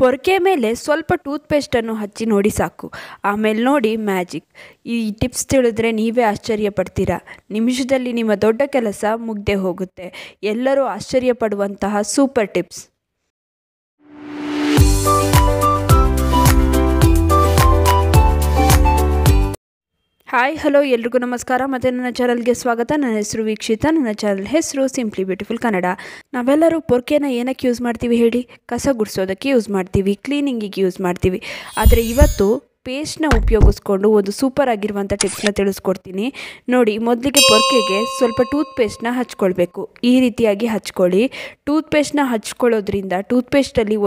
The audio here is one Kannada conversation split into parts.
ಪೊರಕೆ ಮೇಲೆ ಸ್ವಲ್ಪ ಟೂತ್ ಹಚ್ಚಿ ನೋಡಿ ಸಾಕು ಆಮೇಲೆ ನೋಡಿ ಮ್ಯಾಜಿಕ್ ಈ ಟಿಪ್ಸ್ ತಿಳಿದ್ರೆ ನೀವೇ ಆಶ್ಚರ್ಯ ಪಡ್ತೀರಾ ನಿಮಿಷದಲ್ಲಿ ನಿಮ್ಮ ದೊಡ್ಡ ಕೆಲಸ ಮುಗ್ದೇ ಹೋಗುತ್ತೆ ಎಲ್ಲರೂ ಆಶ್ಚರ್ಯ ಸೂಪರ್ ಟಿಪ್ಸ್ ಹಾಯ್ ಹಲೋ ಎಲ್ರಿಗೂ ನಮಸ್ಕಾರ ಮತ್ತು ನನ್ನ ಚಾನಲ್ಗೆ ಸ್ವಾಗತ ನನ್ನ ಹೆಸರು ವೀಕ್ಷಿತ ನನ್ನ ಚಾನಲ್ ಹೆಸರು ಸಿಂಪ್ಲಿ ಬ್ಯೂಟಿಫುಲ್ ಕನ್ನಡ ನಾವೆಲ್ಲರೂ ಪೊರ್ಕೆನ ಏನಕ್ಕೆ ಯೂಸ್ ಮಾಡ್ತೀವಿ ಹೇಳಿ ಕಸ ಗುಡಿಸೋದಕ್ಕೆ ಯೂಸ್ ಮಾಡ್ತೀವಿ ಕ್ಲೀನಿಂಗಿಗೆ ಯೂಸ್ ಮಾಡ್ತೀವಿ ಆದರೆ ಇವತ್ತು ಪೇಸ್ಟ್ನ ಉಪಯೋಗಿಸ್ಕೊಂಡು ಒಂದು ಸೂಪರ್ ಆಗಿರುವಂಥ ಟಿಪ್ಸ್ನ ತಿಳಿಸ್ಕೊಡ್ತೀನಿ ನೋಡಿ ಮೊದಲಿಗೆ ಪೊರ್ಕೆಗೆ ಸ್ವಲ್ಪ ಟೂತ್ ಹಚ್ಕೊಳ್ಬೇಕು ಈ ರೀತಿಯಾಗಿ ಹಚ್ಕೊಳ್ಳಿ ಟೂತ್ ಹಚ್ಕೊಳ್ಳೋದ್ರಿಂದ ಟೂತ್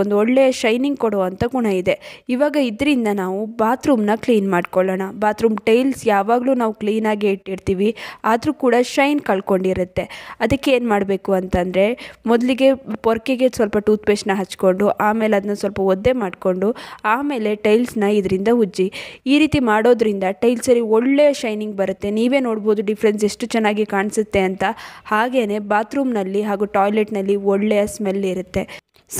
ಒಂದು ಒಳ್ಳೆಯ ಶೈನಿಂಗ್ ಕೊಡುವಂಥ ಗುಣ ಇದೆ ಇವಾಗ ಇದರಿಂದ ನಾವು ಬಾತ್ರೂಮ್ನ ಕ್ಲೀನ್ ಮಾಡ್ಕೊಳ್ಳೋಣ ಬಾತ್ರೂಮ್ ಟೈಲ್ಸ್ ಯಾವಾಗಲೂ ನಾವು ಕ್ಲೀನಾಗಿ ಇಟ್ಟಿರ್ತೀವಿ ಆದರೂ ಕೂಡ ಶೈನ್ ಕಳ್ಕೊಂಡಿರುತ್ತೆ ಅದಕ್ಕೆ ಏನು ಮಾಡಬೇಕು ಅಂತಂದರೆ ಮೊದಲಿಗೆ ಪೊರ್ಕೆಗೆ ಸ್ವಲ್ಪ ಟೂತ್ ಹಚ್ಕೊಂಡು ಆಮೇಲೆ ಅದನ್ನ ಸ್ವಲ್ಪ ಒದ್ದೆ ಮಾಡಿಕೊಂಡು ಆಮೇಲೆ ಟೈಲ್ಸ್ನ ಇದರಿಂದ ಈ ರೀತಿ ಮಾಡೋದ್ರಿಂದ ಟೈಲ್ಸರಿ ಒಳ್ಳೆಯ ಶೈನಿಂಗ್ ಬರುತ್ತೆ ನೀವೇ ನೋಡ್ಬೋದು ಡಿಫ್ರೆನ್ಸ್ ಎಷ್ಟು ಚೆನ್ನಾಗಿ ಕಾಣಿಸುತ್ತೆ ಅಂತ ಹಾಗೆಯೇ ಬಾತ್ರೂಮ್ನಲ್ಲಿ ಹಾಗೂ ಟಾಯ್ಲೆಟ್ನಲ್ಲಿ ಒಳ್ಳೆಯ ಸ್ಮೆಲ್ ಇರುತ್ತೆ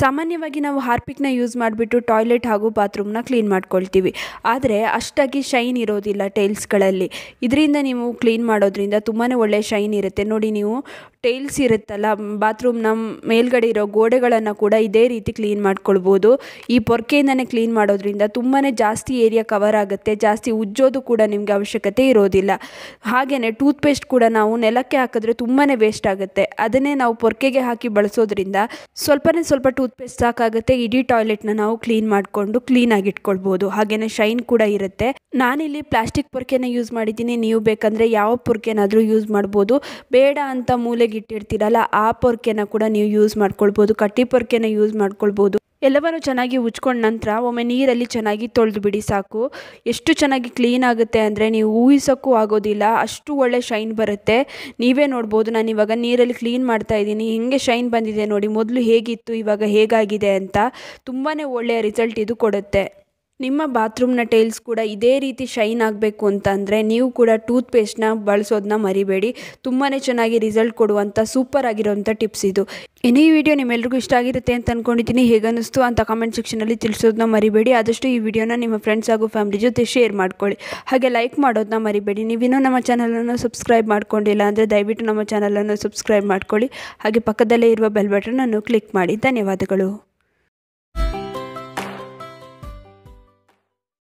ಸಾಮಾನ್ಯವಾಗಿ ನಾವು ಹಾರ್ಪಿಕ್ನ ಯೂಸ್ ಮಾಡಿಬಿಟ್ಟು ಟಾಯ್ಲೆಟ್ ಹಾಗೂ ಬಾತ್ರೂಮ್ನ ಕ್ಲೀನ್ ಮಾಡ್ಕೊಳ್ತೀವಿ ಆದರೆ ಅಷ್ಟಾಗಿ ಶೈನ್ ಇರೋದಿಲ್ಲ ಟೈಲ್ಸ್ಗಳಲ್ಲಿ ಇದರಿಂದ ನೀವು ಕ್ಲೀನ್ ಮಾಡೋದ್ರಿಂದ ತುಂಬಾ ಒಳ್ಳೆಯ ಶೈನ್ ಇರುತ್ತೆ ನೋಡಿ ನೀವು ಟೈಲ್ಸ್ ಇರುತ್ತಲ್ಲ ಬಾತ್ರೂಮ್ನ ಮೇಲ್ಗಡೆ ಇರೋ ಗೋಡೆಗಳನ್ನು ಕೂಡ ಇದೇ ರೀತಿ ಕ್ಲೀನ್ ಮಾಡ್ಕೊಳ್ಬೋದು ಈ ಪೊರ್ಕೆಯಿಂದನೇ ಕ್ಲೀನ್ ಮಾಡೋದ್ರಿಂದ ತುಂಬಾ ಜಾಸ್ತಿ ಏರಿಯಾ ಕವರ್ ಆಗುತ್ತೆ ಜಾಸ್ತಿ ಉಜ್ಜೋದು ಕೂಡ ನಿಮಗೆ ಅವಶ್ಯಕತೆ ಇರೋದಿಲ್ಲ ಹಾಗೆಯೇ ಟೂತ್ಪೇಸ್ಟ್ ಕೂಡ ನಾವು ನೆಲಕ್ಕೆ ಹಾಕಿದ್ರೆ ತುಂಬಾ ವೇಸ್ಟ್ ಆಗುತ್ತೆ ಅದನ್ನೇ ನಾವು ಪೊರ್ಕೆಗೆ ಹಾಕಿ ಬಳಸೋದ್ರಿಂದ ಸ್ವಲ್ಪನೇ ಸ್ವಲ್ಪ ಟೂತ್ಪೇಸ್ಟ್ ಸಾಕಾಗುತ್ತೆ ಇಡೀ ಟಾಯ್ಲೆಟ್ನ ನಾವು ಕ್ಲೀನ್ ಮಾಡಿಕೊಂಡು ಕ್ಲೀನಾಗಿ ಇಟ್ಕೊಳ್ಬೋದು ಹಾಗೆಯೇ ಶೈನ್ ಕೂಡ ಇರುತ್ತೆ ನಾನಿಲ್ಲಿ ಪ್ಲಾಸ್ಟಿಕ್ ಪೊರ್ಕೆನ ಯೂಸ್ ಮಾಡಿದ್ದೀನಿ ನೀವು ಬೇಕಂದರೆ ಯಾವ ಪೊರ್ಕೆನಾದರೂ ಯೂಸ್ ಮಾಡ್ಬೋದು ಬೇಡ ಅಂತ ಮೂಲೆ ಪೊರ್ಕೆಗೆ ಇಟ್ಟಿರ್ತೀರಲ್ಲ ಆ ಪೊರ್ಕೆನ ಕೂಡ ನೀವು ಯೂಸ್ ಮಾಡ್ಕೊಳ್ಬೋದು ಕಟ್ಟಿ ಪೊರ್ಕೆನ ಯೂಸ್ ಮಾಡ್ಕೊಳ್ಬೋದು ಎಲ್ಲವನ್ನು ಚೆನ್ನಾಗಿ ಉಚ್ಕೊಂಡ ನಂತರ ಒಮ್ಮೆ ನೀರಲ್ಲಿ ಚೆನ್ನಾಗಿ ತೊಳೆದು ಬಿಡಿ ಸಾಕು ಎಷ್ಟು ಚೆನ್ನಾಗಿ ಕ್ಲೀನ್ ಆಗುತ್ತೆ ಅಂದರೆ ನೀವು ಊಹಿಸೋಕ್ಕೂ ಆಗೋದಿಲ್ಲ ಅಷ್ಟು ಒಳ್ಳೆ ಶೈನ್ ಬರುತ್ತೆ ನೀವೇ ನೋಡ್ಬೋದು ನಾನು ಇವಾಗ ನೀರಲ್ಲಿ ಕ್ಲೀನ್ ಮಾಡ್ತಾ ಇದ್ದೀನಿ ಹೆಂಗೆ ಶೈನ್ ಬಂದಿದೆ ನೋಡಿ ಮೊದಲು ಹೇಗಿತ್ತು ಇವಾಗ ಹೇಗಾಗಿದೆ ಅಂತ ತುಂಬಾ ಒಳ್ಳೆಯ ರಿಸಲ್ಟ್ ಇದು ಕೊಡುತ್ತೆ ನಿಮ್ಮ ಬಾತ್ರೂಮ್ನ ಟೈಲ್ಸ್ ಕೂಡ ಇದೇ ರೀತಿ ಶೈನ್ ಆಗಬೇಕು ಅಂತಂದರೆ ನೀವು ಕೂಡ ಟೂತ್ ಪೇಸ್ಟ್ನ ಬಳಸೋದನ್ನ ಮರಿಬೇಡಿ ತುಂಬಾ ಚೆನ್ನಾಗಿ ರಿಸಲ್ಟ್ ಕೊಡುವಂಥ ಸೂಪರ್ ಆಗಿರುವಂಥ ಟಿಪ್ಸ್ ಇದು ಇನ್ನು ಈ ವಿಡಿಯೋ ನಿಮ್ಮೆಲ್ರಿಗೂ ಇಷ್ಟ ಆಗಿರುತ್ತೆ ಅಂತ ಅಂದ್ಕೊಂಡಿದ್ದೀನಿ ಹೇಗನ್ನಿಸ್ತು ಅಂತ ಕಮೆಂಟ್ ಸೆಕ್ಷನಲ್ಲಿ ತಿಳಿಸೋದನ್ನ ಮರಿಬೇಡಿ ಆದಷ್ಟು ಈ ವಿಡಿಯೋನ ನಿಮ್ಮ ಫ್ರೆಂಡ್ಸ್ ಹಾಗೂ ಫ್ಯಾಮಿಲಿ ಜೊತೆ ಶೇರ್ ಮಾಡ್ಕೊಳ್ಳಿ ಹಾಗೆ ಲೈಕ್ ಮಾಡೋದನ್ನ ಮರಿಬೇಡಿ ನೀವಿನ್ನೂ ನಮ್ಮ ಚಾನಲನ್ನು ಸಬ್ಸ್ಕ್ರೈಬ್ ಮಾಡ್ಕೊಂಡಿಲ್ಲ ಅಂದರೆ ದಯವಿಟ್ಟು ನಮ್ಮ ಚಾನಲನ್ನು ಸಬ್ಸ್ಕ್ರೈಬ್ ಮಾಡ್ಕೊಳ್ಳಿ ಹಾಗೆ ಪಕ್ಕದಲ್ಲೇ ಇರುವ ಬೆಲ್ ಬಟನನ್ನು ಕ್ಲಿಕ್ ಮಾಡಿ ಧನ್ಯವಾದಗಳು